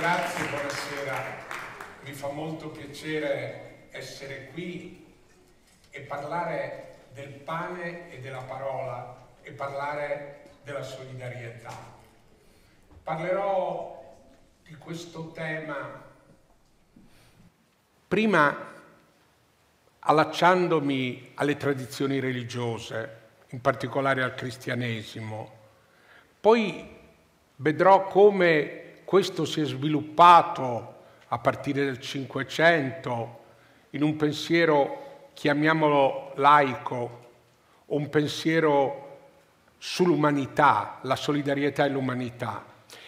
Grazie, buonasera. Mi fa molto piacere essere qui e parlare del pane e della parola e parlare della solidarietà. Parlerò di questo tema prima allacciandomi alle tradizioni religiose, in particolare al cristianesimo, poi vedrò come questo si è sviluppato a partire dal Cinquecento in un pensiero, chiamiamolo laico, un pensiero sull'umanità, la solidarietà e l'umanità.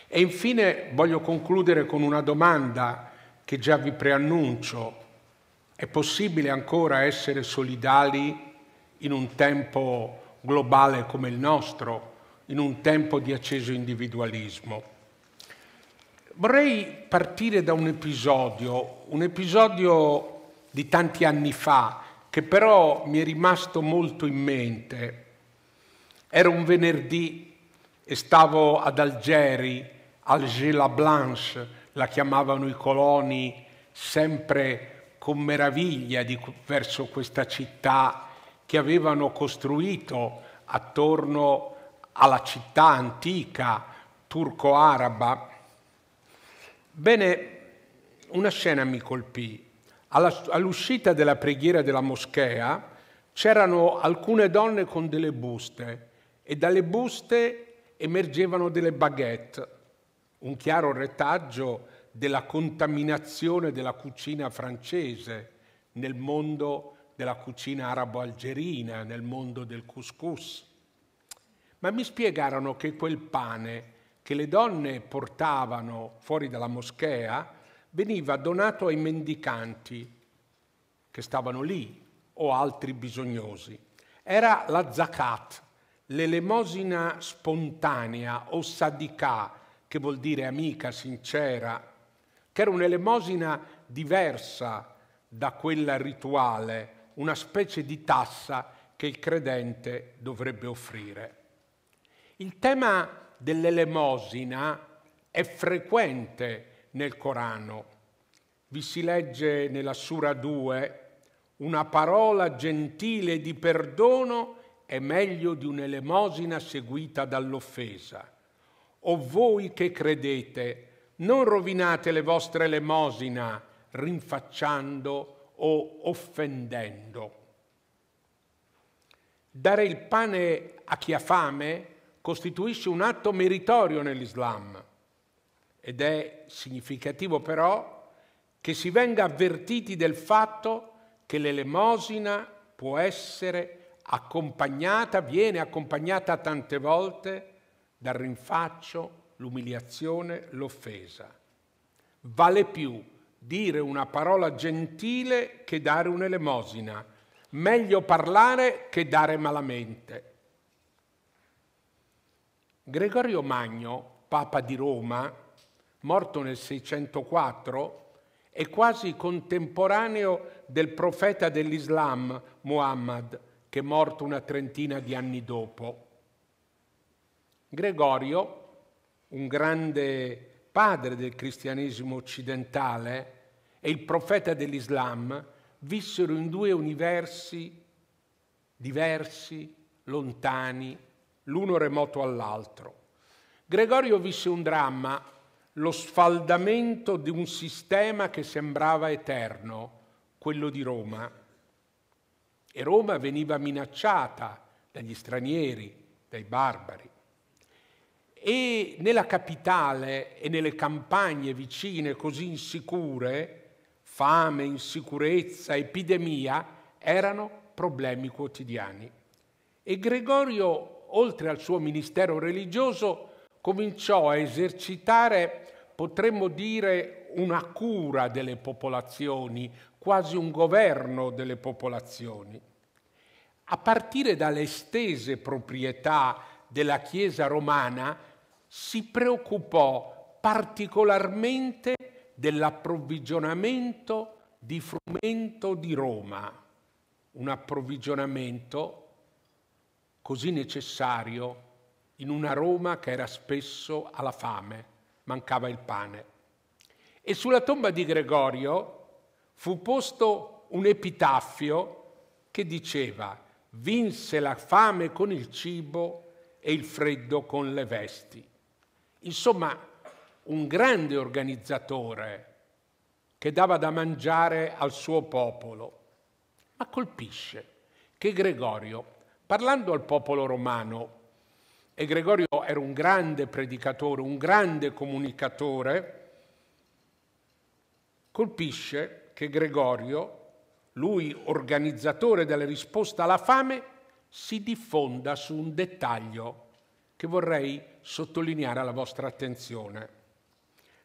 E infine voglio concludere con una domanda che già vi preannuncio. È possibile ancora essere solidali in un tempo globale come il nostro, in un tempo di acceso individualismo? Vorrei partire da un episodio, un episodio di tanti anni fa, che però mi è rimasto molto in mente. Era un venerdì e stavo ad Algeri, Alger la Blanche, la chiamavano i coloni, sempre con meraviglia di, verso questa città che avevano costruito attorno alla città antica turco-araba Bene, una scena mi colpì. all'uscita della preghiera della moschea c'erano alcune donne con delle buste e dalle buste emergevano delle baguette, un chiaro retaggio della contaminazione della cucina francese nel mondo della cucina arabo-algerina, nel mondo del couscous. Ma mi spiegarono che quel pane che le donne portavano fuori dalla moschea veniva donato ai mendicanti che stavano lì o altri bisognosi. Era la zakat, l'elemosina spontanea o sadicà, che vuol dire amica, sincera, che era un'elemosina diversa da quella rituale, una specie di tassa che il credente dovrebbe offrire. Il tema dell'elemosina è frequente nel Corano. Vi si legge nella Sura 2 una parola gentile di perdono è meglio di un'elemosina seguita dall'offesa. O voi che credete, non rovinate le vostre elemosina rinfacciando o offendendo. Dare il pane a chi ha fame costituisce un atto meritorio nell'Islam ed è significativo però che si venga avvertiti del fatto che l'elemosina può essere accompagnata, viene accompagnata tante volte dal rinfaccio, l'umiliazione, l'offesa. Vale più dire una parola gentile che dare un'elemosina, meglio parlare che dare malamente. Gregorio Magno, Papa di Roma, morto nel 604, è quasi contemporaneo del profeta dell'Islam Muhammad, che è morto una trentina di anni dopo. Gregorio, un grande padre del cristianesimo occidentale e il profeta dell'Islam, vissero in due universi diversi, lontani, l'uno remoto all'altro. Gregorio visse un dramma, lo sfaldamento di un sistema che sembrava eterno, quello di Roma. E Roma veniva minacciata dagli stranieri, dai barbari. E nella capitale e nelle campagne vicine così insicure, fame, insicurezza, epidemia, erano problemi quotidiani. E Gregorio oltre al suo ministero religioso, cominciò a esercitare, potremmo dire, una cura delle popolazioni, quasi un governo delle popolazioni. A partire dalle estese proprietà della Chiesa romana, si preoccupò particolarmente dell'approvvigionamento di frumento di Roma, un approvvigionamento così necessario in una Roma che era spesso alla fame, mancava il pane. E sulla tomba di Gregorio fu posto un epitaffio che diceva vinse la fame con il cibo e il freddo con le vesti. Insomma, un grande organizzatore che dava da mangiare al suo popolo. Ma colpisce che Gregorio parlando al popolo romano, e Gregorio era un grande predicatore, un grande comunicatore, colpisce che Gregorio, lui organizzatore della risposta alla fame, si diffonda su un dettaglio che vorrei sottolineare alla vostra attenzione.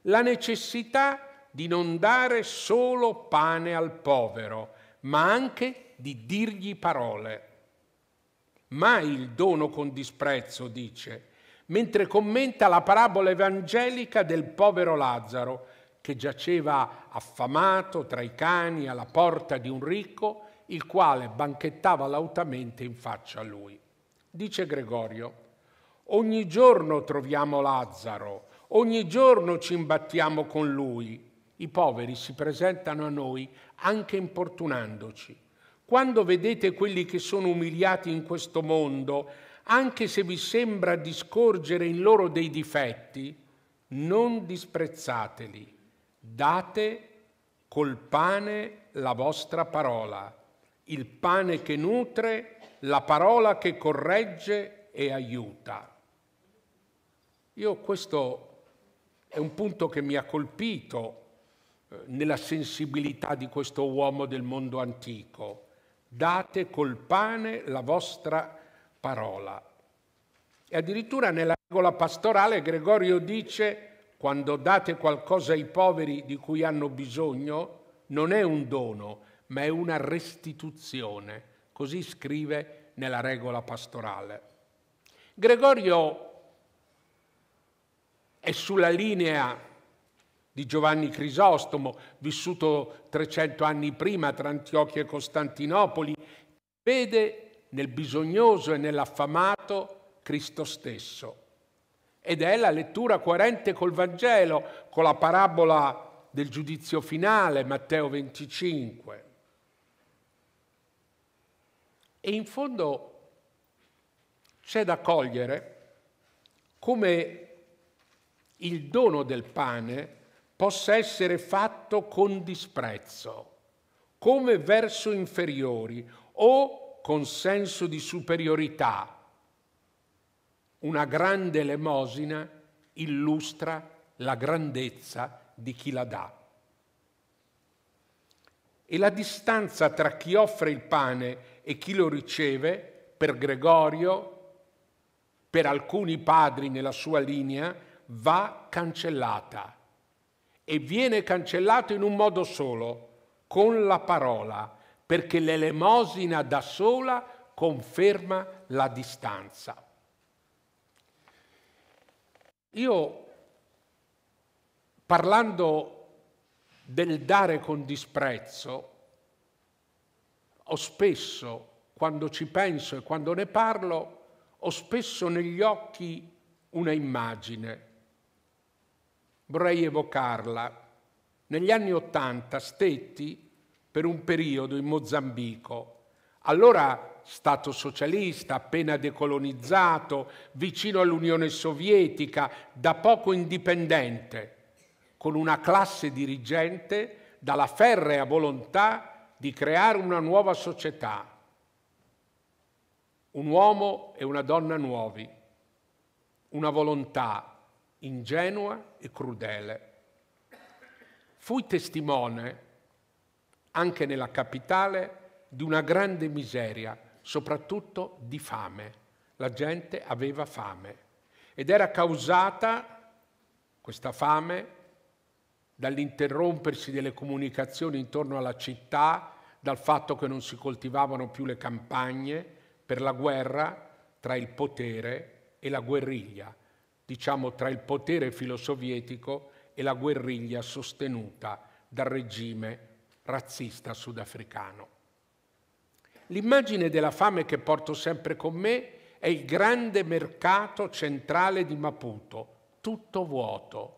La necessità di non dare solo pane al povero, ma anche di dirgli parole mai il dono con disprezzo, dice, mentre commenta la parabola evangelica del povero Lazzaro, che giaceva affamato tra i cani alla porta di un ricco, il quale banchettava lautamente in faccia a lui. Dice Gregorio, ogni giorno troviamo Lazzaro, ogni giorno ci imbattiamo con lui. I poveri si presentano a noi anche importunandoci quando vedete quelli che sono umiliati in questo mondo, anche se vi sembra di scorgere in loro dei difetti, non disprezzateli, date col pane la vostra parola, il pane che nutre, la parola che corregge e aiuta. Io questo è un punto che mi ha colpito eh, nella sensibilità di questo uomo del mondo antico date col pane la vostra parola. E addirittura nella regola pastorale Gregorio dice quando date qualcosa ai poveri di cui hanno bisogno, non è un dono, ma è una restituzione. Così scrive nella regola pastorale. Gregorio è sulla linea di Giovanni Crisostomo, vissuto 300 anni prima tra Antiochia e Costantinopoli, vede nel bisognoso e nell'affamato Cristo stesso. Ed è la lettura coerente col Vangelo, con la parabola del giudizio finale, Matteo 25. E in fondo c'è da cogliere come il dono del pane possa essere fatto con disprezzo, come verso inferiori o con senso di superiorità. Una grande elemosina illustra la grandezza di chi la dà. E la distanza tra chi offre il pane e chi lo riceve, per Gregorio, per alcuni padri nella sua linea, va cancellata e viene cancellato in un modo solo, con la parola, perché l'elemosina da sola conferma la distanza. Io, parlando del dare con disprezzo, ho spesso, quando ci penso e quando ne parlo, ho spesso negli occhi una immagine vorrei evocarla. Negli anni Ottanta stetti per un periodo in Mozambico, allora Stato socialista, appena decolonizzato, vicino all'Unione Sovietica, da poco indipendente, con una classe dirigente dalla ferrea volontà di creare una nuova società. Un uomo e una donna nuovi, una volontà ingenua e crudele. Fui testimone, anche nella capitale, di una grande miseria, soprattutto di fame. La gente aveva fame ed era causata questa fame dall'interrompersi delle comunicazioni intorno alla città, dal fatto che non si coltivavano più le campagne per la guerra tra il potere e la guerriglia diciamo, tra il potere filosovietico e la guerriglia sostenuta dal regime razzista sudafricano. L'immagine della fame che porto sempre con me è il grande mercato centrale di Maputo, tutto vuoto,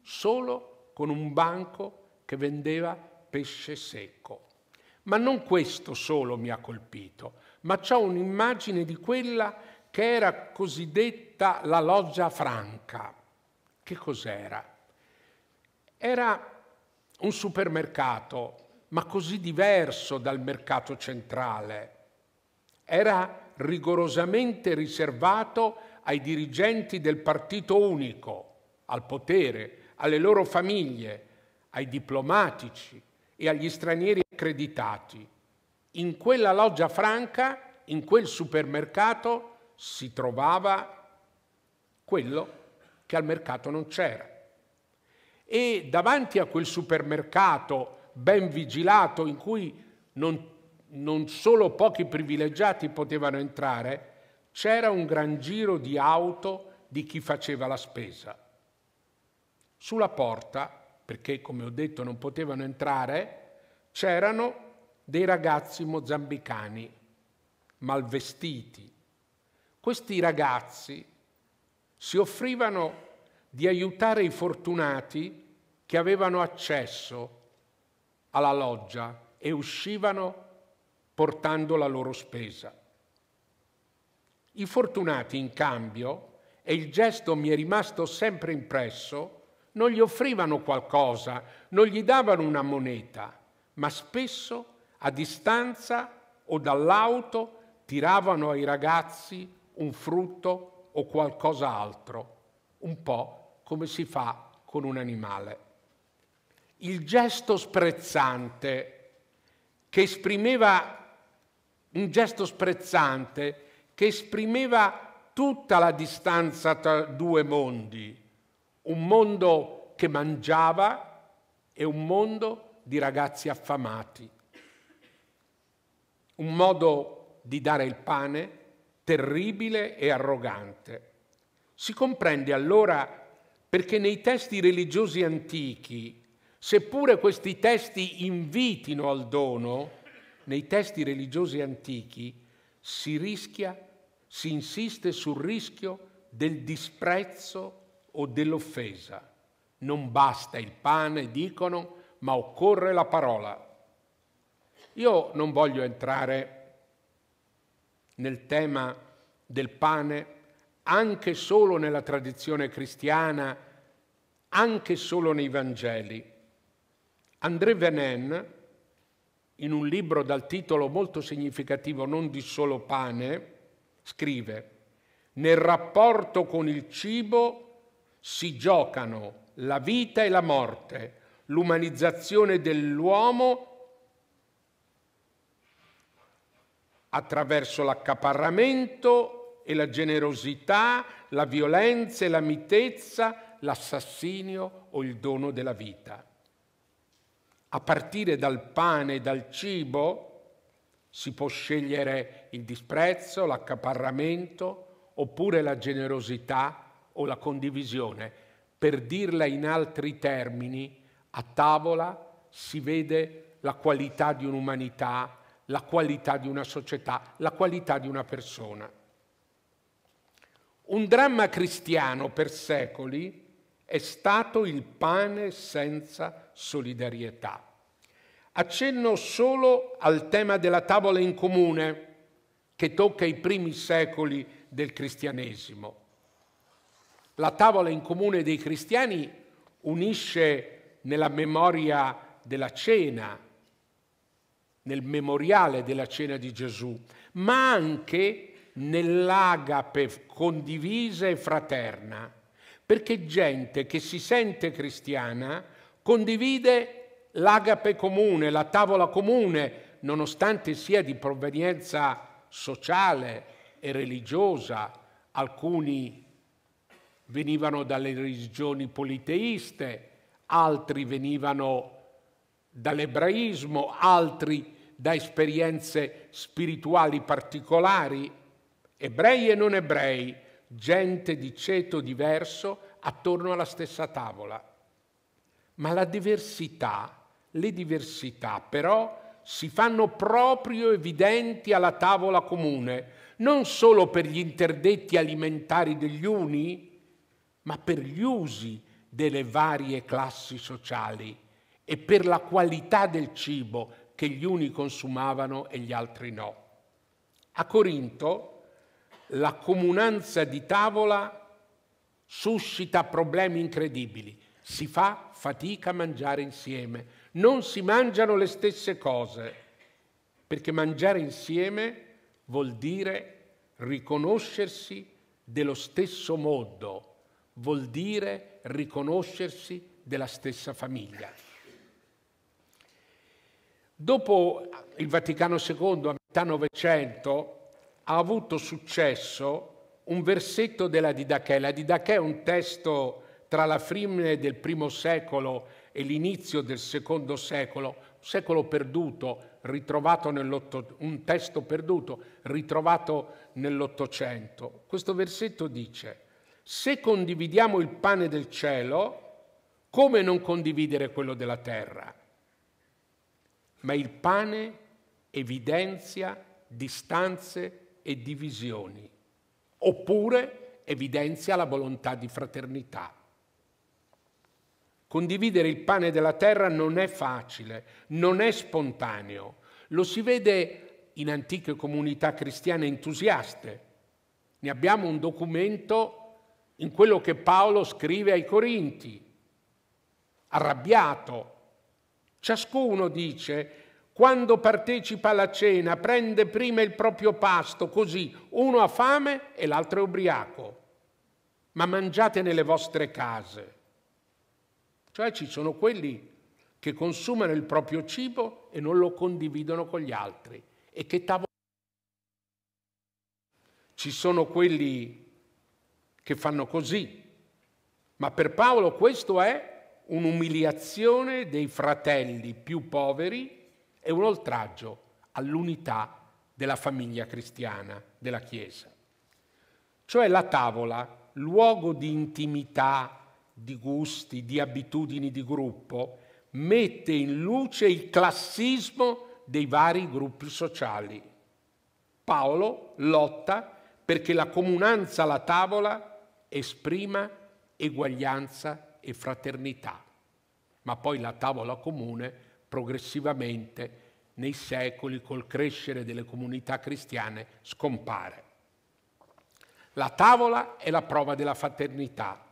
solo con un banco che vendeva pesce secco. Ma non questo solo mi ha colpito, ma c'è un'immagine di quella che era cosiddetta detta la loggia franca. Che cos'era? Era un supermercato, ma così diverso dal mercato centrale. Era rigorosamente riservato ai dirigenti del partito unico, al potere, alle loro famiglie, ai diplomatici e agli stranieri accreditati. In quella loggia franca, in quel supermercato, si trovava quello che al mercato non c'era. E davanti a quel supermercato ben vigilato in cui non, non solo pochi privilegiati potevano entrare, c'era un gran giro di auto di chi faceva la spesa. Sulla porta, perché come ho detto non potevano entrare, c'erano dei ragazzi mozambicani malvestiti. Questi ragazzi si offrivano di aiutare i fortunati che avevano accesso alla loggia e uscivano portando la loro spesa. I fortunati, in cambio, e il gesto mi è rimasto sempre impresso, non gli offrivano qualcosa, non gli davano una moneta, ma spesso a distanza o dall'auto tiravano ai ragazzi un frutto o qualcos'altro, un po' come si fa con un animale. Il gesto sprezzante che esprimeva un gesto sprezzante che esprimeva tutta la distanza tra due mondi, un mondo che mangiava e un mondo di ragazzi affamati. Un modo di dare il pane terribile e arrogante. Si comprende allora perché nei testi religiosi antichi, seppure questi testi invitino al dono, nei testi religiosi antichi si rischia, si insiste sul rischio del disprezzo o dell'offesa. Non basta il pane, dicono, ma occorre la parola. Io non voglio entrare nel tema del pane, anche solo nella tradizione cristiana, anche solo nei Vangeli. André Venen, in un libro dal titolo molto significativo Non di solo pane, scrive Nel rapporto con il cibo si giocano la vita e la morte, l'umanizzazione dell'uomo attraverso l'accaparramento e la generosità, la violenza e la mitezza, l'assassinio o il dono della vita. A partire dal pane e dal cibo si può scegliere il disprezzo, l'accaparramento oppure la generosità o la condivisione. Per dirla in altri termini, a tavola si vede la qualità di un'umanità la qualità di una società, la qualità di una persona. Un dramma cristiano per secoli è stato il pane senza solidarietà. Accenno solo al tema della tavola in comune che tocca i primi secoli del cristianesimo. La tavola in comune dei cristiani unisce nella memoria della cena nel memoriale della cena di Gesù, ma anche nell'agape condivisa e fraterna, perché gente che si sente cristiana condivide l'agape comune, la tavola comune, nonostante sia di provenienza sociale e religiosa, alcuni venivano dalle religioni politeiste, altri venivano dall'ebraismo, altri da esperienze spirituali particolari, ebrei e non ebrei, gente di ceto diverso attorno alla stessa tavola. Ma la diversità, le diversità però si fanno proprio evidenti alla tavola comune, non solo per gli interdetti alimentari degli uni, ma per gli usi delle varie classi sociali e per la qualità del cibo, che gli uni consumavano e gli altri no. A Corinto la comunanza di tavola suscita problemi incredibili. Si fa fatica a mangiare insieme, non si mangiano le stesse cose, perché mangiare insieme vuol dire riconoscersi dello stesso modo, vuol dire riconoscersi della stessa famiglia. Dopo il Vaticano II, a metà Novecento, ha avuto successo un versetto della Didache. La Didache è un testo tra la fine del primo secolo e l'inizio del secondo secolo, un secolo perduto, ritrovato un testo perduto, ritrovato nell'Ottocento. Questo versetto dice, se condividiamo il pane del cielo, come non condividere quello della terra? ma il pane evidenzia distanze e divisioni, oppure evidenzia la volontà di fraternità. Condividere il pane della terra non è facile, non è spontaneo, lo si vede in antiche comunità cristiane entusiaste. Ne abbiamo un documento in quello che Paolo scrive ai Corinti, arrabbiato Ciascuno dice, quando partecipa alla cena, prende prima il proprio pasto, così uno ha fame e l'altro è ubriaco. Ma mangiate nelle vostre case. Cioè ci sono quelli che consumano il proprio cibo e non lo condividono con gli altri. E che tavolo... Ci sono quelli che fanno così. Ma per Paolo questo è un'umiliazione dei fratelli più poveri e un oltraggio all'unità della famiglia cristiana, della Chiesa. Cioè la tavola, luogo di intimità, di gusti, di abitudini di gruppo, mette in luce il classismo dei vari gruppi sociali. Paolo lotta perché la comunanza alla tavola esprima eguaglianza e fraternità, ma poi la tavola comune progressivamente nei secoli col crescere delle comunità cristiane scompare. La tavola è la prova della fraternità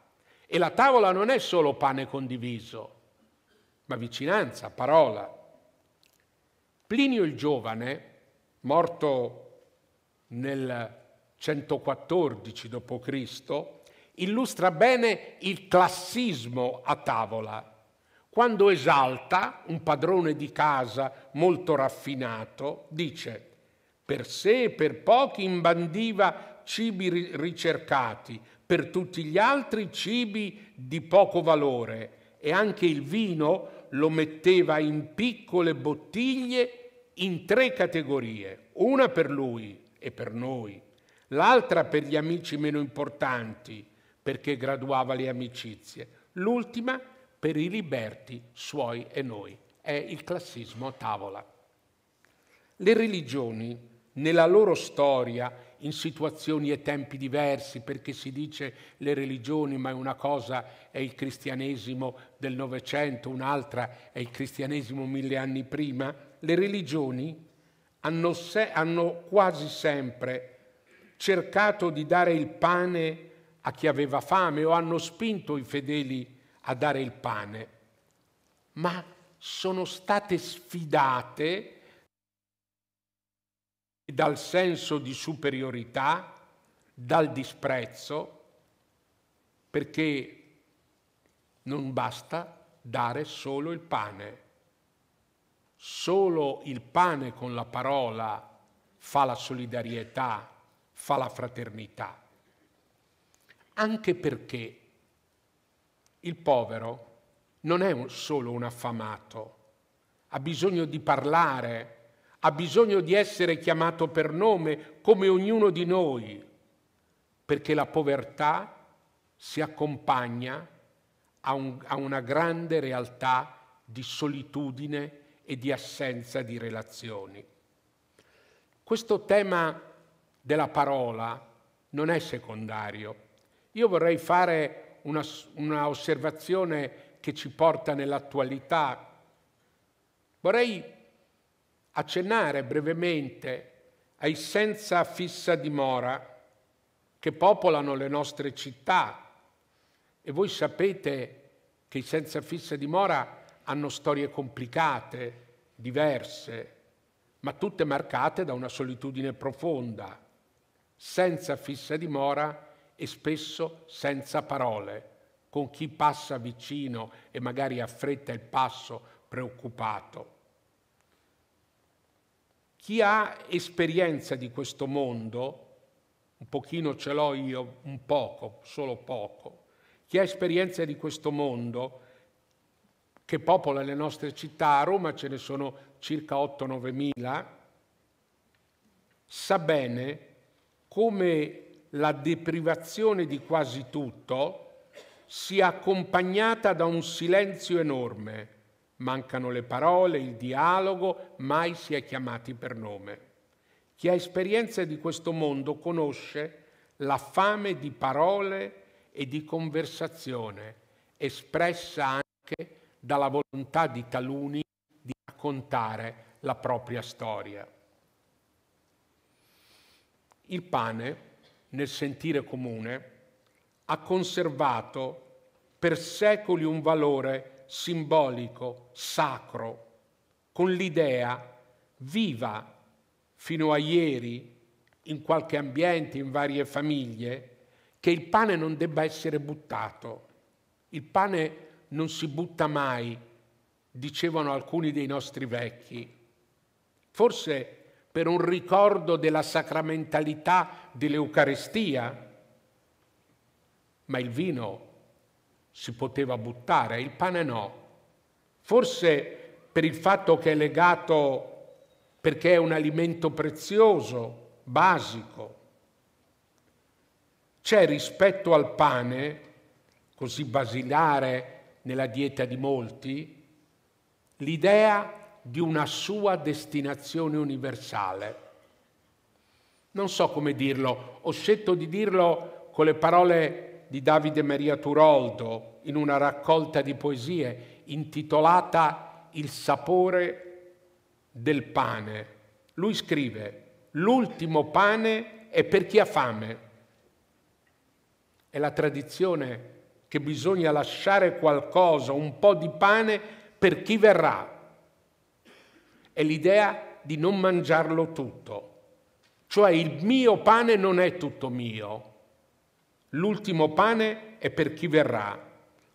e la tavola non è solo pane condiviso, ma vicinanza, parola. Plinio il giovane, morto nel 114 d.C., illustra bene il classismo a tavola. Quando esalta un padrone di casa molto raffinato, dice per sé e per pochi imbandiva cibi ricercati, per tutti gli altri cibi di poco valore e anche il vino lo metteva in piccole bottiglie in tre categorie, una per lui e per noi, l'altra per gli amici meno importanti perché graduava le amicizie, l'ultima per i liberti suoi e noi. È il classismo a tavola. Le religioni, nella loro storia, in situazioni e tempi diversi, perché si dice le religioni, ma una cosa è il cristianesimo del Novecento, un'altra è il cristianesimo mille anni prima, le religioni hanno, se, hanno quasi sempre cercato di dare il pane a chi aveva fame o hanno spinto i fedeli a dare il pane, ma sono state sfidate dal senso di superiorità, dal disprezzo, perché non basta dare solo il pane. Solo il pane con la parola fa la solidarietà, fa la fraternità anche perché il povero non è un solo un affamato, ha bisogno di parlare, ha bisogno di essere chiamato per nome come ognuno di noi, perché la povertà si accompagna a, un, a una grande realtà di solitudine e di assenza di relazioni. Questo tema della parola non è secondario, io vorrei fare una, una osservazione che ci porta nell'attualità. Vorrei accennare brevemente ai senza fissa dimora che popolano le nostre città. E voi sapete che i senza fissa dimora hanno storie complicate, diverse, ma tutte marcate da una solitudine profonda. Senza fissa dimora e spesso senza parole, con chi passa vicino e magari affretta il passo preoccupato. Chi ha esperienza di questo mondo, un pochino ce l'ho io, un poco, solo poco, chi ha esperienza di questo mondo che popola le nostre città, a Roma ce ne sono circa 8-9 mila, sa bene come la deprivazione di quasi tutto sia accompagnata da un silenzio enorme. Mancano le parole, il dialogo, mai si è chiamati per nome. Chi ha esperienza di questo mondo conosce la fame di parole e di conversazione, espressa anche dalla volontà di taluni di raccontare la propria storia. Il pane nel sentire comune, ha conservato per secoli un valore simbolico, sacro, con l'idea viva fino a ieri in qualche ambiente, in varie famiglie, che il pane non debba essere buttato. Il pane non si butta mai, dicevano alcuni dei nostri vecchi. Forse per un ricordo della sacramentalità dell'Eucarestia? ma il vino si poteva buttare, il pane no. Forse per il fatto che è legato perché è un alimento prezioso, basico. C'è rispetto al pane, così basilare nella dieta di molti, l'idea di una sua destinazione universale. Non so come dirlo, ho scelto di dirlo con le parole di Davide Maria Turoldo in una raccolta di poesie intitolata Il sapore del pane. Lui scrive, l'ultimo pane è per chi ha fame. È la tradizione che bisogna lasciare qualcosa, un po' di pane per chi verrà è l'idea di non mangiarlo tutto. Cioè il mio pane non è tutto mio. L'ultimo pane è per chi verrà,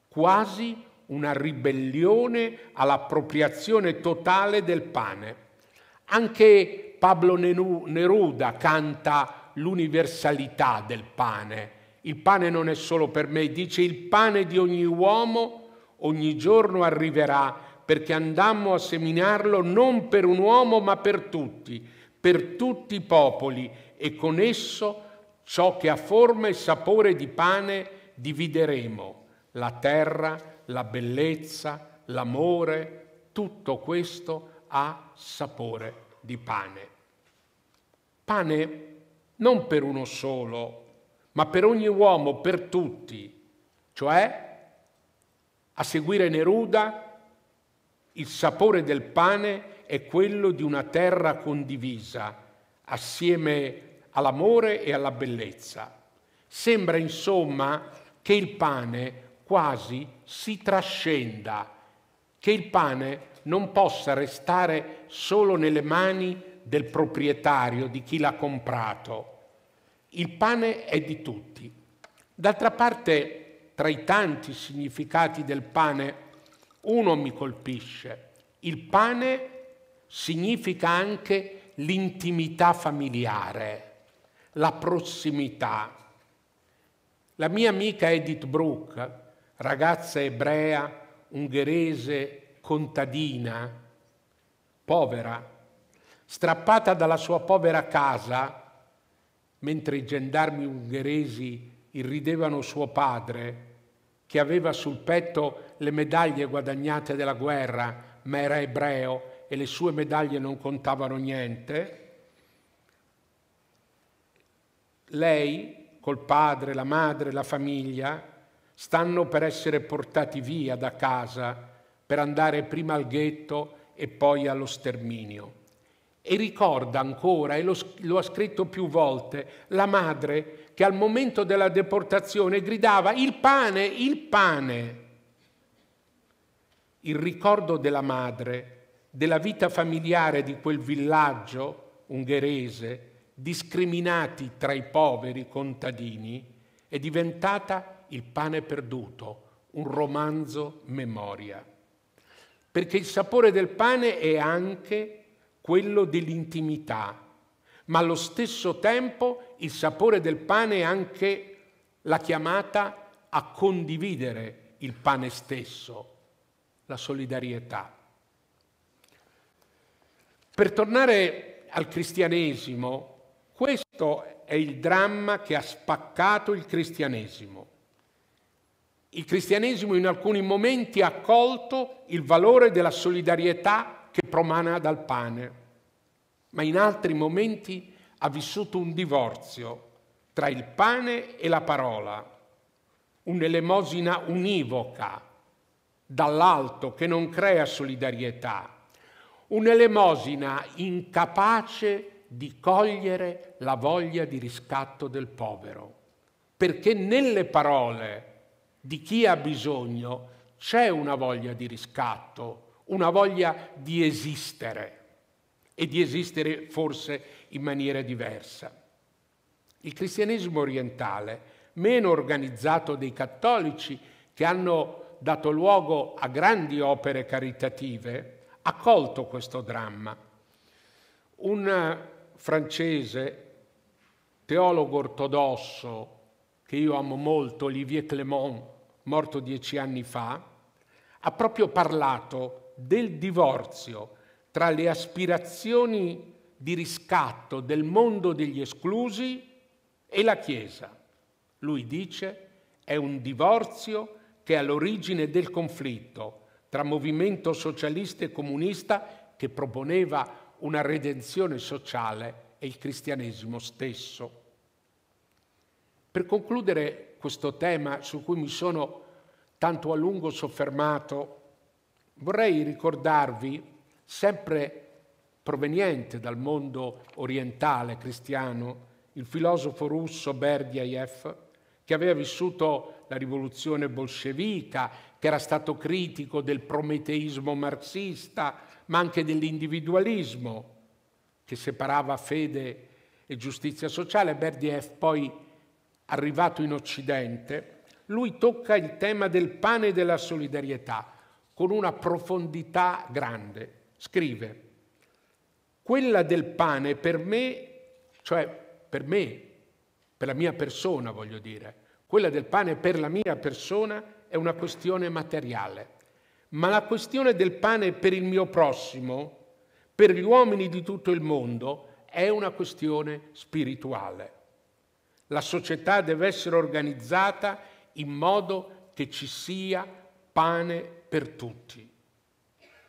quasi una ribellione all'appropriazione totale del pane. Anche Pablo Neruda canta l'universalità del pane. Il pane non è solo per me, dice il pane di ogni uomo ogni giorno arriverà perché andammo a seminarlo non per un uomo ma per tutti, per tutti i popoli e con esso ciò che ha forma e sapore di pane divideremo, la terra, la bellezza, l'amore, tutto questo ha sapore di pane. Pane non per uno solo, ma per ogni uomo, per tutti, cioè a seguire Neruda il sapore del pane è quello di una terra condivisa, assieme all'amore e alla bellezza. Sembra insomma che il pane quasi si trascenda, che il pane non possa restare solo nelle mani del proprietario, di chi l'ha comprato. Il pane è di tutti. D'altra parte, tra i tanti significati del pane, uno mi colpisce, il pane significa anche l'intimità familiare, la prossimità. La mia amica Edith Brooke, ragazza ebrea, ungherese, contadina, povera, strappata dalla sua povera casa, mentre i gendarmi ungheresi irridevano suo padre, che aveva sul petto le medaglie guadagnate della guerra, ma era ebreo e le sue medaglie non contavano niente, lei, col padre, la madre, la famiglia, stanno per essere portati via da casa per andare prima al ghetto e poi allo sterminio. E ricorda ancora, e lo, lo ha scritto più volte, la madre che al momento della deportazione gridava il pane, il pane. Il ricordo della madre, della vita familiare di quel villaggio ungherese, discriminati tra i poveri contadini, è diventata Il pane perduto, un romanzo memoria. Perché il sapore del pane è anche quello dell'intimità, ma allo stesso tempo il sapore del pane è anche la chiamata a condividere il pane stesso, la solidarietà. Per tornare al cristianesimo, questo è il dramma che ha spaccato il cristianesimo. Il cristianesimo in alcuni momenti ha colto il valore della solidarietà che promana dal pane, ma in altri momenti ha vissuto un divorzio tra il pane e la parola, un'elemosina univoca dall'alto che non crea solidarietà, un'elemosina incapace di cogliere la voglia di riscatto del povero, perché nelle parole di chi ha bisogno c'è una voglia di riscatto, una voglia di esistere e di esistere forse in maniera diversa. Il cristianesimo orientale, meno organizzato dei cattolici che hanno dato luogo a grandi opere caritative, ha colto questo dramma. Un francese, teologo ortodosso che io amo molto, Olivier Clement, morto dieci anni fa, ha proprio parlato del divorzio tra le aspirazioni di riscatto del mondo degli esclusi e la Chiesa. Lui dice è un divorzio che è all'origine del conflitto tra movimento socialista e comunista che proponeva una redenzione sociale e il cristianesimo stesso. Per concludere questo tema su cui mi sono tanto a lungo soffermato Vorrei ricordarvi, sempre proveniente dal mondo orientale cristiano, il filosofo russo Berdyaev, che aveva vissuto la rivoluzione bolscevica, che era stato critico del prometeismo marxista, ma anche dell'individualismo che separava fede e giustizia sociale. Berdiev poi, arrivato in Occidente, lui tocca il tema del pane e della solidarietà con una profondità grande. Scrive, quella del pane per me, cioè per me, per la mia persona voglio dire, quella del pane per la mia persona è una questione materiale, ma la questione del pane per il mio prossimo, per gli uomini di tutto il mondo, è una questione spirituale. La società deve essere organizzata in modo che ci sia pane per tutti.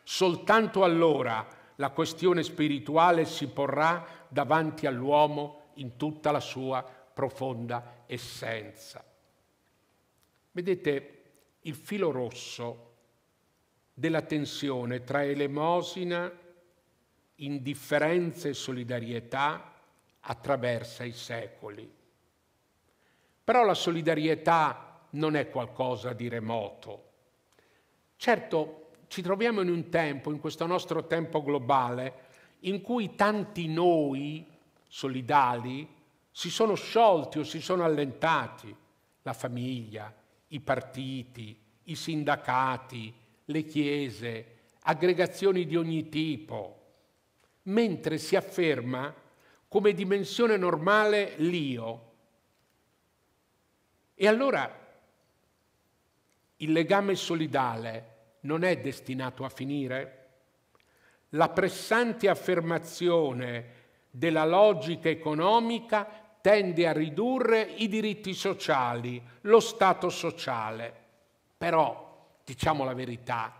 Soltanto allora la questione spirituale si porrà davanti all'uomo in tutta la sua profonda essenza. Vedete il filo rosso della tensione tra elemosina, indifferenza e solidarietà attraversa i secoli. Però la solidarietà non è qualcosa di remoto Certo, ci troviamo in un tempo, in questo nostro tempo globale, in cui tanti noi solidali si sono sciolti o si sono allentati, la famiglia, i partiti, i sindacati, le chiese, aggregazioni di ogni tipo, mentre si afferma come dimensione normale l'io. E allora il legame solidale non è destinato a finire? La pressante affermazione della logica economica tende a ridurre i diritti sociali, lo Stato sociale. Però, diciamo la verità,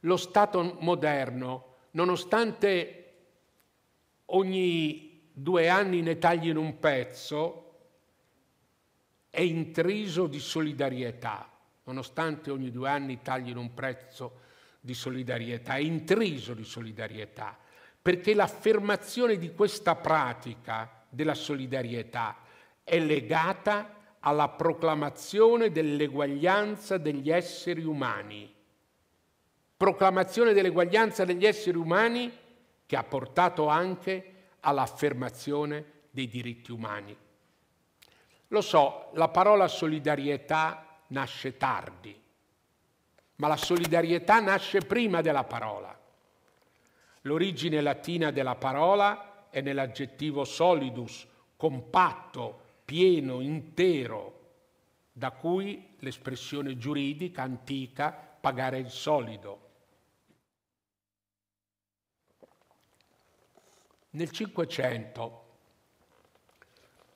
lo Stato moderno, nonostante ogni due anni ne tagli in un pezzo, è intriso di solidarietà nonostante ogni due anni taglino un prezzo di solidarietà, è intriso di solidarietà, perché l'affermazione di questa pratica della solidarietà è legata alla proclamazione dell'eguaglianza degli esseri umani. Proclamazione dell'eguaglianza degli esseri umani che ha portato anche all'affermazione dei diritti umani. Lo so, la parola solidarietà nasce tardi, ma la solidarietà nasce prima della parola. L'origine latina della parola è nell'aggettivo solidus, compatto, pieno, intero, da cui l'espressione giuridica antica pagare il solido. Nel Cinquecento,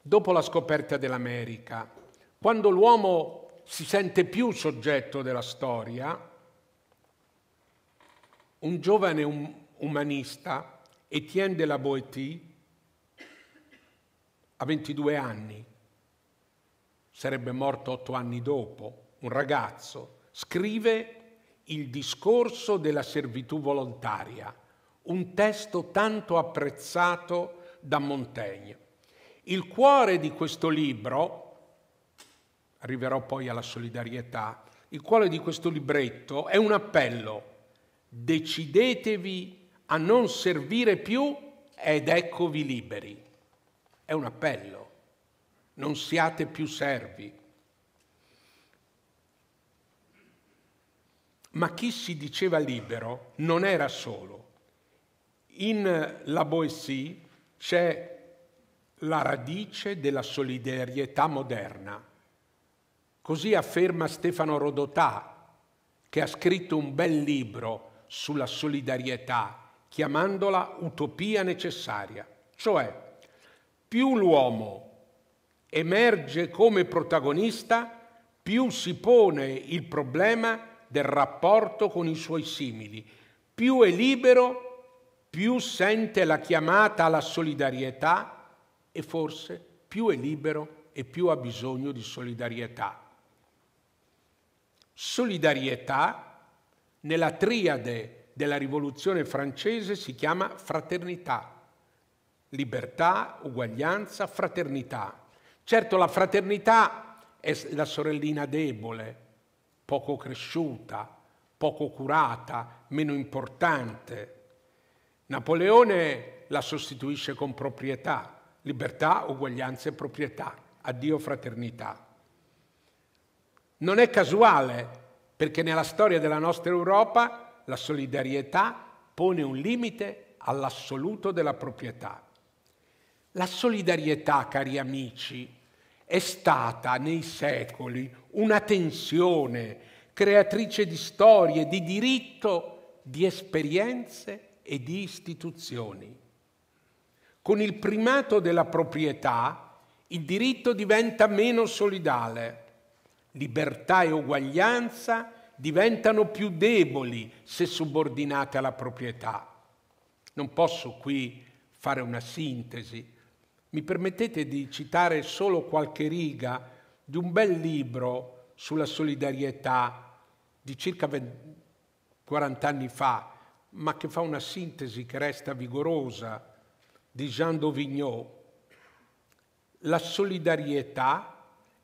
dopo la scoperta dell'America, quando l'uomo si sente più soggetto della storia, un giovane um- umanista, Etienne de la Boétie, a 22 anni, sarebbe morto otto anni dopo, un ragazzo, scrive il discorso della servitù volontaria, un testo tanto apprezzato da Montaigne. Il cuore di questo libro, arriverò poi alla solidarietà, il cuore di questo libretto è un appello. Decidetevi a non servire più ed eccovi liberi. È un appello. Non siate più servi. Ma chi si diceva libero non era solo. In la Boétie c'è la radice della solidarietà moderna Così afferma Stefano Rodotà, che ha scritto un bel libro sulla solidarietà, chiamandola utopia necessaria. Cioè, più l'uomo emerge come protagonista, più si pone il problema del rapporto con i suoi simili, più è libero, più sente la chiamata alla solidarietà e forse più è libero e più ha bisogno di solidarietà solidarietà nella triade della rivoluzione francese si chiama fraternità. Libertà, uguaglianza, fraternità. Certo la fraternità è la sorellina debole, poco cresciuta, poco curata, meno importante. Napoleone la sostituisce con proprietà, libertà, uguaglianza e proprietà. Addio fraternità. Non è casuale, perché nella storia della nostra Europa la solidarietà pone un limite all'assoluto della proprietà. La solidarietà, cari amici, è stata nei secoli una tensione creatrice di storie, di diritto, di esperienze e di istituzioni. Con il primato della proprietà il diritto diventa meno solidale libertà e uguaglianza diventano più deboli se subordinate alla proprietà. Non posso qui fare una sintesi. Mi permettete di citare solo qualche riga di un bel libro sulla solidarietà di circa 20, 40 anni fa, ma che fa una sintesi che resta vigorosa, di Jean Dauvignot. La solidarietà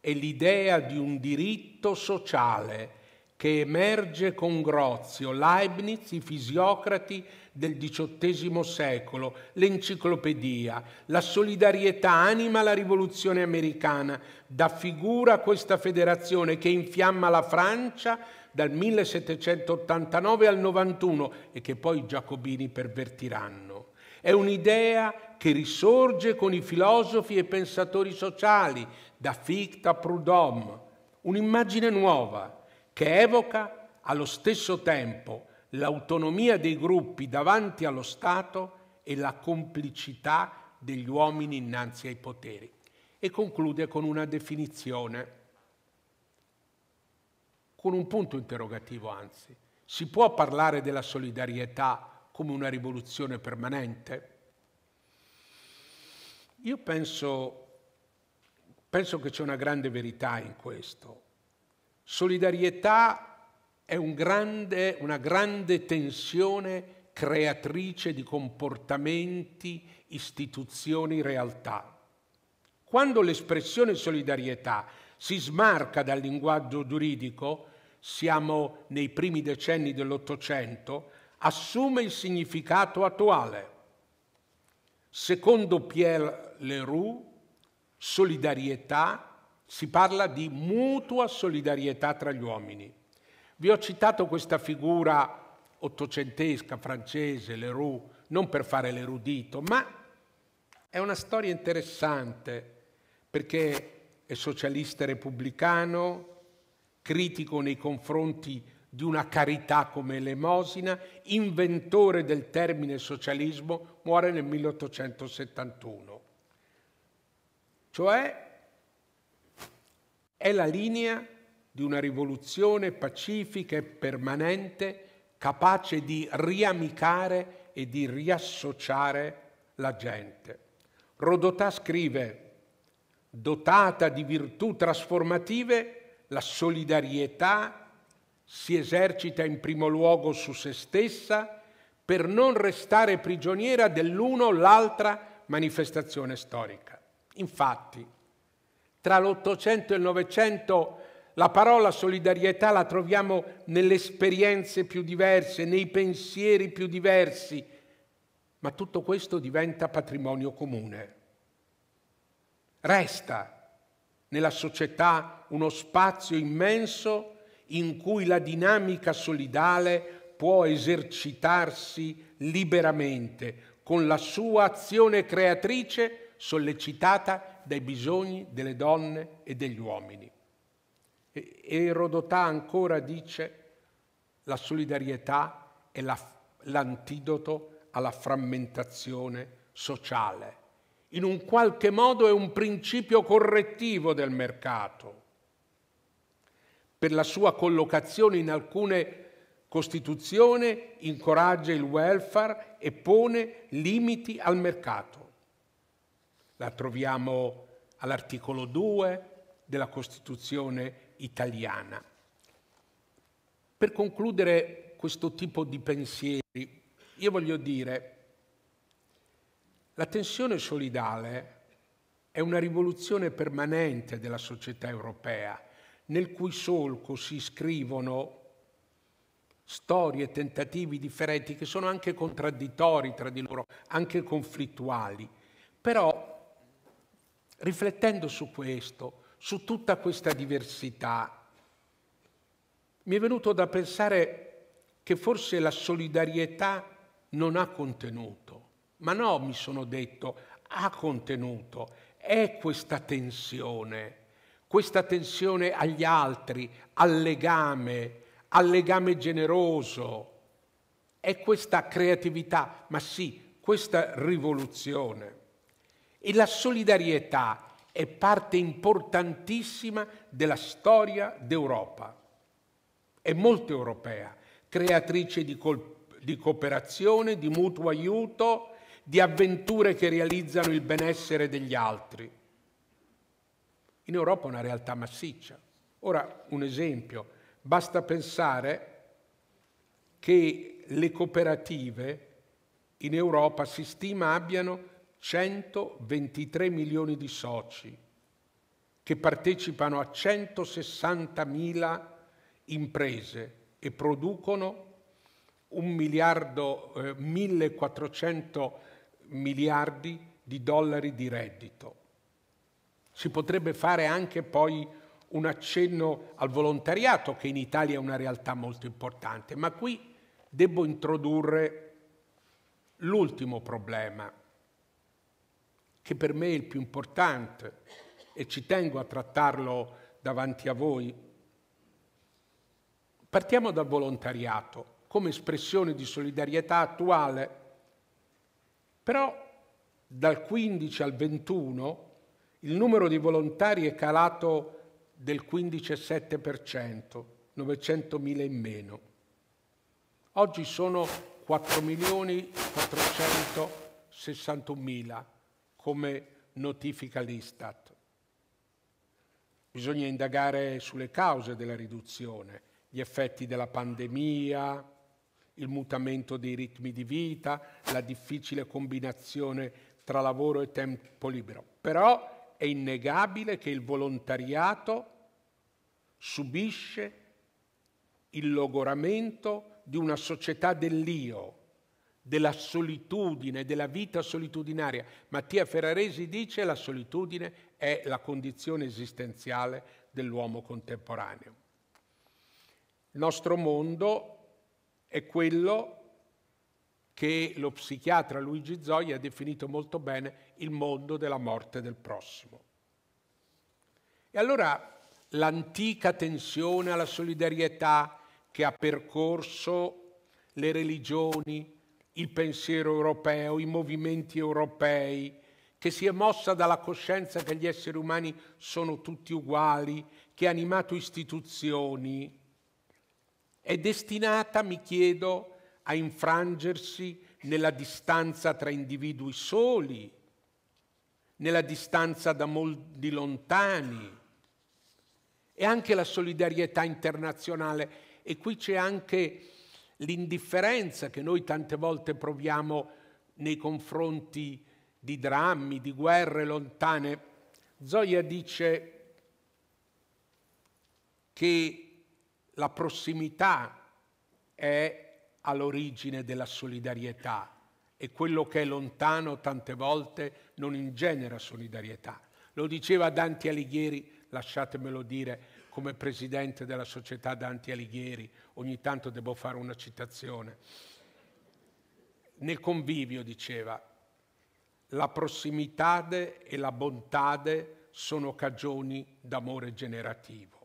è l'idea di un diritto sociale che emerge con Grozio, Leibniz, i fisiocrati del XVIII secolo, l'enciclopedia. La solidarietà anima la rivoluzione americana, dà figura questa federazione che infiamma la Francia dal 1789 al 91 e che poi i giacobini pervertiranno. È un'idea che risorge con i filosofi e pensatori sociali, da Fichta Prudhomme, un'immagine nuova che evoca allo stesso tempo l'autonomia dei gruppi davanti allo Stato e la complicità degli uomini innanzi ai poteri. E conclude con una definizione, con un punto interrogativo anzi. Si può parlare della solidarietà come una rivoluzione permanente? Io penso Penso che c'è una grande verità in questo. Solidarietà è un grande, una grande tensione creatrice di comportamenti, istituzioni, realtà. Quando l'espressione solidarietà si smarca dal linguaggio giuridico, siamo nei primi decenni dell'Ottocento, assume il significato attuale. Secondo Pierre Leroux, solidarietà, si parla di mutua solidarietà tra gli uomini. Vi ho citato questa figura ottocentesca, francese, Leroux, non per fare l'erudito, ma è una storia interessante perché è socialista repubblicano, critico nei confronti di una carità come l'emosina, inventore del termine socialismo, muore nel 1871. Cioè è la linea di una rivoluzione pacifica e permanente capace di riamicare e di riassociare la gente. Rodotà scrive, dotata di virtù trasformative, la solidarietà si esercita in primo luogo su se stessa per non restare prigioniera dell'uno o l'altra manifestazione storica. Infatti, tra l'Ottocento e il Novecento la parola solidarietà la troviamo nelle esperienze più diverse, nei pensieri più diversi, ma tutto questo diventa patrimonio comune. Resta nella società uno spazio immenso in cui la dinamica solidale può esercitarsi liberamente con la sua azione creatrice sollecitata dai bisogni delle donne e degli uomini. E Erodotà ancora dice la solidarietà è l'antidoto alla frammentazione sociale. In un qualche modo è un principio correttivo del mercato. Per la sua collocazione in alcune Costituzioni incoraggia il welfare e pone limiti al mercato la troviamo all'articolo 2 della Costituzione italiana. Per concludere questo tipo di pensieri, io voglio dire, la tensione solidale è una rivoluzione permanente della società europea, nel cui solco si scrivono storie tentativi differenti che sono anche contraddittori tra di loro, anche conflittuali. Però Riflettendo su questo, su tutta questa diversità, mi è venuto da pensare che forse la solidarietà non ha contenuto. Ma no, mi sono detto, ha contenuto, è questa tensione, questa tensione agli altri, al legame, al legame generoso, è questa creatività, ma sì, questa rivoluzione. E la solidarietà è parte importantissima della storia d'Europa. È molto europea, creatrice di, di cooperazione, di mutuo aiuto, di avventure che realizzano il benessere degli altri. In Europa è una realtà massiccia. Ora un esempio, basta pensare che le cooperative in Europa si stima abbiano 123 milioni di soci che partecipano a 160.000 imprese e producono 1 miliardo, eh, 1.400 miliardi di dollari di reddito. Si potrebbe fare anche poi un accenno al volontariato, che in Italia è una realtà molto importante, ma qui devo introdurre l'ultimo problema, che per me è il più importante e ci tengo a trattarlo davanti a voi. Partiamo dal volontariato come espressione di solidarietà attuale, però dal 15 al 21 il numero di volontari è calato del 15,7%, 900.000 in meno. Oggi sono 4.461.000 come notifica l'Istat. Bisogna indagare sulle cause della riduzione, gli effetti della pandemia, il mutamento dei ritmi di vita, la difficile combinazione tra lavoro e tempo libero. Però è innegabile che il volontariato subisce il logoramento di una società dell'io, della solitudine, della vita solitudinaria. Mattia Ferraresi dice che la solitudine è la condizione esistenziale dell'uomo contemporaneo. Il nostro mondo è quello che lo psichiatra Luigi Zoi ha definito molto bene il mondo della morte del prossimo. E allora l'antica tensione alla solidarietà che ha percorso le religioni, il pensiero europeo, i movimenti europei, che si è mossa dalla coscienza che gli esseri umani sono tutti uguali, che ha animato istituzioni, è destinata, mi chiedo, a infrangersi nella distanza tra individui soli, nella distanza da molti lontani. E anche la solidarietà internazionale. E qui c'è anche l'indifferenza che noi tante volte proviamo nei confronti di drammi, di guerre lontane. Zoya dice che la prossimità è all'origine della solidarietà e quello che è lontano tante volte non ingenera solidarietà. Lo diceva Dante Alighieri, lasciatemelo dire, come presidente della società Dante Alighieri, ogni tanto devo fare una citazione. Nel convivio diceva, la prossimitade e la bontade sono cagioni d'amore generativo.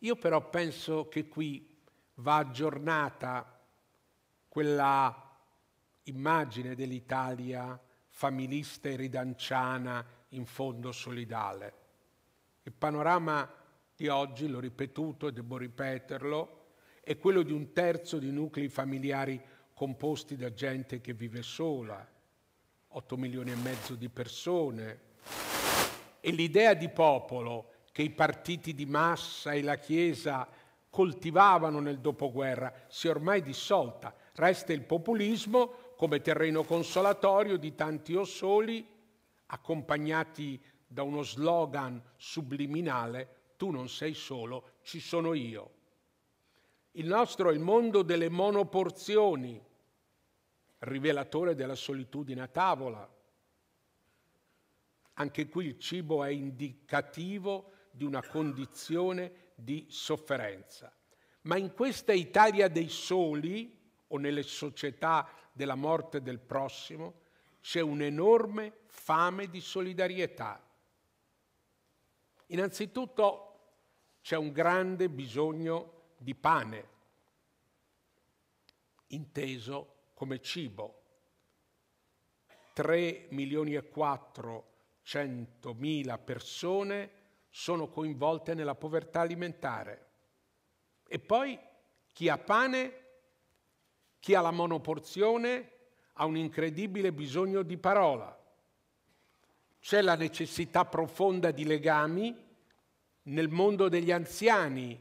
Io però penso che qui va aggiornata quella immagine dell'Italia familista e ridanciana in fondo solidale. Il panorama di oggi, l'ho ripetuto e devo ripeterlo, è quello di un terzo di nuclei familiari composti da gente che vive sola, 8 milioni e mezzo di persone. E l'idea di popolo che i partiti di massa e la Chiesa coltivavano nel dopoguerra si è ormai dissolta. Resta il populismo come terreno consolatorio di tanti o soli accompagnati da uno slogan subliminale, tu non sei solo, ci sono io. Il nostro è il mondo delle monoporzioni, rivelatore della solitudine a tavola. Anche qui il cibo è indicativo di una condizione di sofferenza. Ma in questa Italia dei soli, o nelle società della morte del prossimo, c'è un'enorme fame di solidarietà. Innanzitutto c'è un grande bisogno di pane, inteso come cibo. 3 milioni e 400 mila persone sono coinvolte nella povertà alimentare. E poi chi ha pane, chi ha la monoporzione, ha un incredibile bisogno di parola. C'è la necessità profonda di legami nel mondo degli anziani,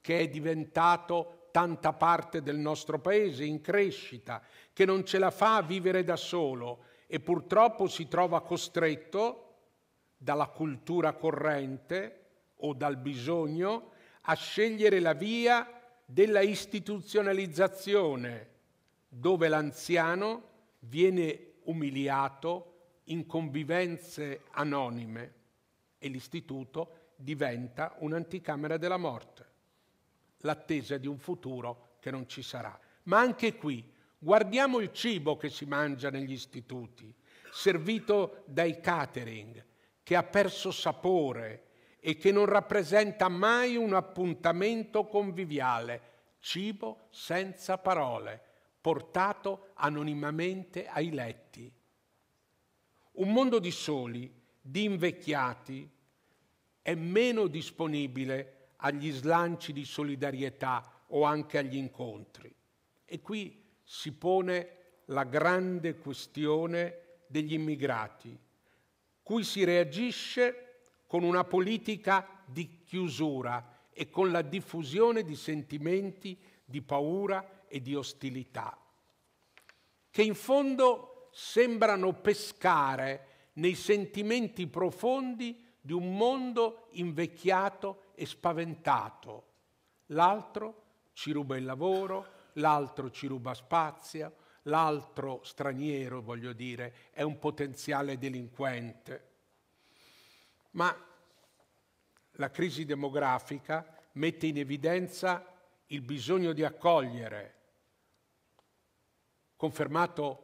che è diventato tanta parte del nostro paese in crescita, che non ce la fa a vivere da solo e purtroppo si trova costretto dalla cultura corrente o dal bisogno a scegliere la via della istituzionalizzazione, dove l'anziano viene umiliato, in convivenze anonime e l'istituto diventa un'anticamera della morte, l'attesa di un futuro che non ci sarà. Ma anche qui guardiamo il cibo che si mangia negli istituti, servito dai catering, che ha perso sapore e che non rappresenta mai un appuntamento conviviale, cibo senza parole, portato anonimamente ai letti un mondo di soli, di invecchiati, è meno disponibile agli slanci di solidarietà o anche agli incontri. E qui si pone la grande questione degli immigrati, cui si reagisce con una politica di chiusura e con la diffusione di sentimenti di paura e di ostilità, che in fondo sembrano pescare nei sentimenti profondi di un mondo invecchiato e spaventato. L'altro ci ruba il lavoro, l'altro ci ruba spazio, l'altro straniero, voglio dire, è un potenziale delinquente. Ma la crisi demografica mette in evidenza il bisogno di accogliere, confermato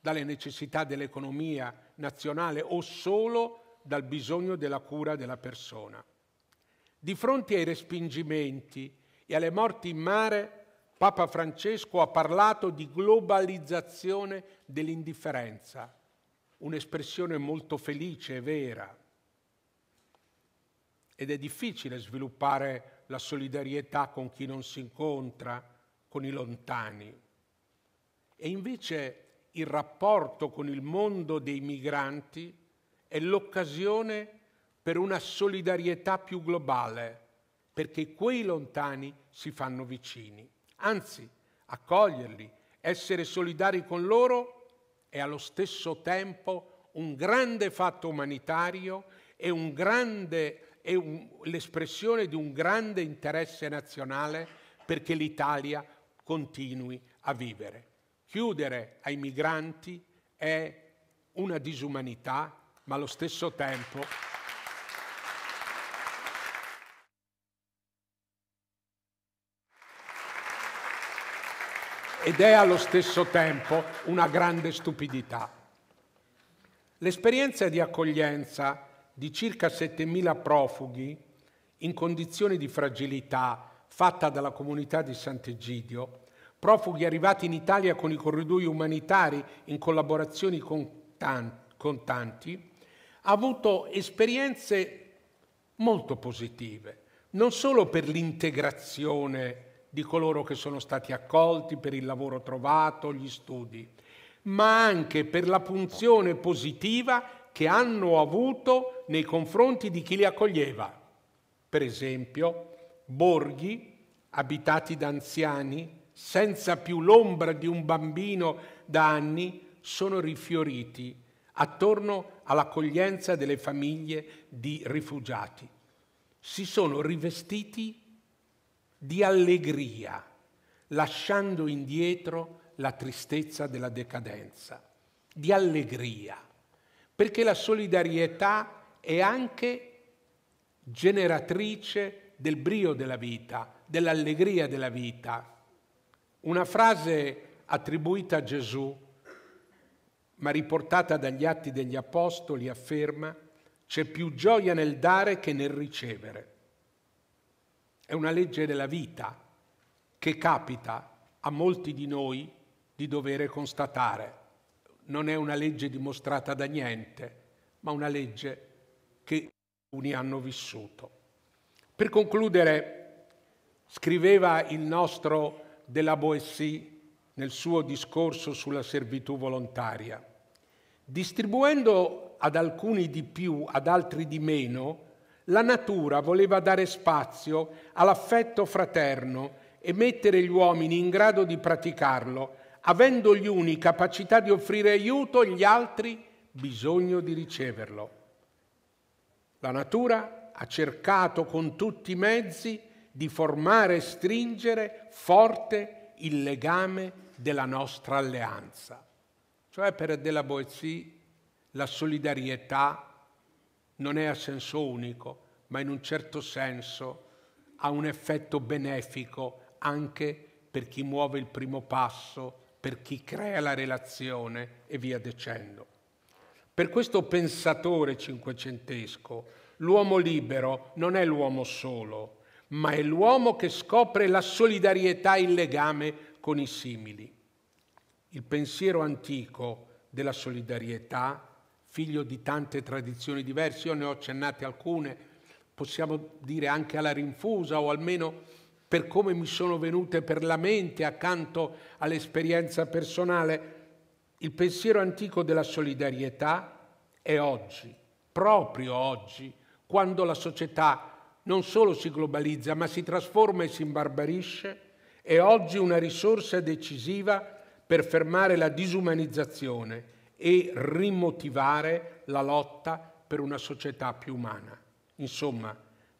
dalle necessità dell'economia nazionale o solo dal bisogno della cura della persona. Di fronte ai respingimenti e alle morti in mare, Papa Francesco ha parlato di globalizzazione dell'indifferenza, un'espressione molto felice e vera. Ed è difficile sviluppare la solidarietà con chi non si incontra, con i lontani. E invece il rapporto con il mondo dei migranti è l'occasione per una solidarietà più globale, perché quei lontani si fanno vicini. Anzi, accoglierli, essere solidari con loro è allo stesso tempo un grande fatto umanitario e l'espressione di un grande interesse nazionale perché l'Italia continui a vivere. Chiudere ai migranti è una disumanità, ma allo stesso tempo ed è allo stesso tempo una grande stupidità. L'esperienza di accoglienza di circa 7.000 profughi in condizioni di fragilità fatta dalla comunità di Sant'Egidio profughi arrivati in Italia con i corridoi umanitari in collaborazioni con, tanti, con tanti ha avuto esperienze molto positive, non solo per l'integrazione di coloro che sono stati accolti, per il lavoro trovato, gli studi, ma anche per la punzione positiva che hanno avuto nei confronti di chi li accoglieva. Per esempio, borghi abitati da anziani senza più l'ombra di un bambino da anni, sono rifioriti attorno all'accoglienza delle famiglie di rifugiati. Si sono rivestiti di allegria, lasciando indietro la tristezza della decadenza, di allegria, perché la solidarietà è anche generatrice del brio della vita, dell'allegria della vita, una frase attribuita a Gesù, ma riportata dagli atti degli Apostoli, afferma c'è più gioia nel dare che nel ricevere. È una legge della vita che capita a molti di noi di dovere constatare. Non è una legge dimostrata da niente, ma una legge che alcuni hanno vissuto. Per concludere, scriveva il nostro della Boessie nel suo discorso sulla servitù volontaria. Distribuendo ad alcuni di più, ad altri di meno, la natura voleva dare spazio all'affetto fraterno e mettere gli uomini in grado di praticarlo, avendo gli uni capacità di offrire aiuto, e gli altri bisogno di riceverlo. La natura ha cercato con tutti i mezzi di formare e stringere forte il legame della nostra alleanza. Cioè per Della Boezie la solidarietà non è a senso unico, ma in un certo senso ha un effetto benefico anche per chi muove il primo passo, per chi crea la relazione e via dicendo. Per questo pensatore cinquecentesco, l'uomo libero non è l'uomo solo, ma è l'uomo che scopre la solidarietà e il legame con i simili. Il pensiero antico della solidarietà, figlio di tante tradizioni diverse, io ne ho accennate alcune, possiamo dire anche alla rinfusa o almeno per come mi sono venute per la mente accanto all'esperienza personale, il pensiero antico della solidarietà è oggi, proprio oggi, quando la società non solo si globalizza, ma si trasforma e si imbarbarisce, è oggi una risorsa decisiva per fermare la disumanizzazione e rimotivare la lotta per una società più umana. Insomma,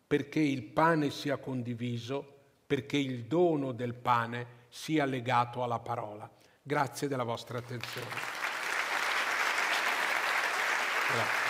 perché il pane sia condiviso, perché il dono del pane sia legato alla parola. Grazie della vostra attenzione. Grazie.